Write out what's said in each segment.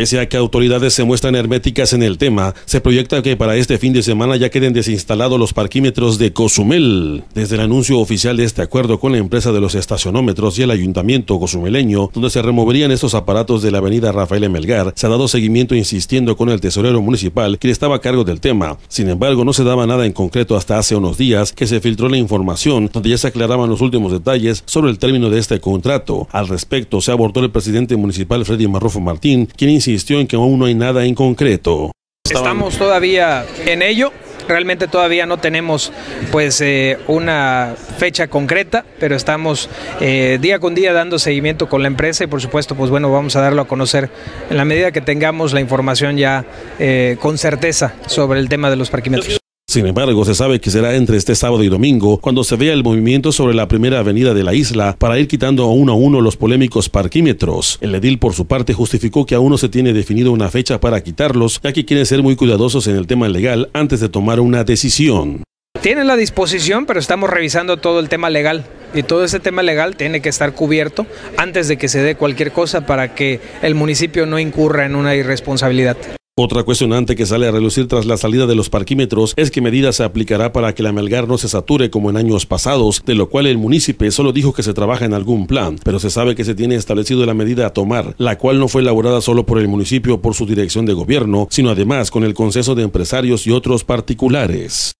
Pese a que autoridades se muestran herméticas en el tema, se proyecta que para este fin de semana ya queden desinstalados los parquímetros de Cozumel. Desde el anuncio oficial de este acuerdo con la empresa de los estacionómetros y el ayuntamiento cozumeleño, donde se removerían estos aparatos de la avenida Rafael Melgar, se ha dado seguimiento insistiendo con el tesorero municipal, que estaba a cargo del tema. Sin embargo, no se daba nada en concreto hasta hace unos días que se filtró la información, donde ya se aclaraban los últimos detalles sobre el término de este contrato. Al respecto, se abordó el presidente municipal Freddy Marrofo Martín, quien insistió en que aún no hay nada en concreto. Estamos todavía en ello. Realmente todavía no tenemos pues eh, una fecha concreta, pero estamos eh, día con día dando seguimiento con la empresa y por supuesto pues bueno vamos a darlo a conocer en la medida que tengamos la información ya eh, con certeza sobre el tema de los parquímetros. Sin embargo, se sabe que será entre este sábado y domingo cuando se vea el movimiento sobre la primera avenida de la isla para ir quitando uno a uno los polémicos parquímetros. El edil, por su parte, justificó que aún no se tiene definido una fecha para quitarlos, ya que quieren ser muy cuidadosos en el tema legal antes de tomar una decisión. Tienen la disposición, pero estamos revisando todo el tema legal y todo ese tema legal tiene que estar cubierto antes de que se dé cualquier cosa para que el municipio no incurra en una irresponsabilidad. Otra cuestionante que sale a relucir tras la salida de los parquímetros es qué medida se aplicará para que la Melgar no se sature como en años pasados, de lo cual el municipio solo dijo que se trabaja en algún plan, pero se sabe que se tiene establecido la medida a tomar, la cual no fue elaborada solo por el municipio por su dirección de gobierno, sino además con el consenso de empresarios y otros particulares.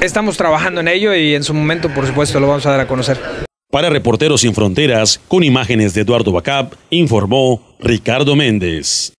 Estamos trabajando en ello y en su momento, por supuesto, lo vamos a dar a conocer. Para Reporteros Sin Fronteras, con imágenes de Eduardo Bacap, informó Ricardo Méndez.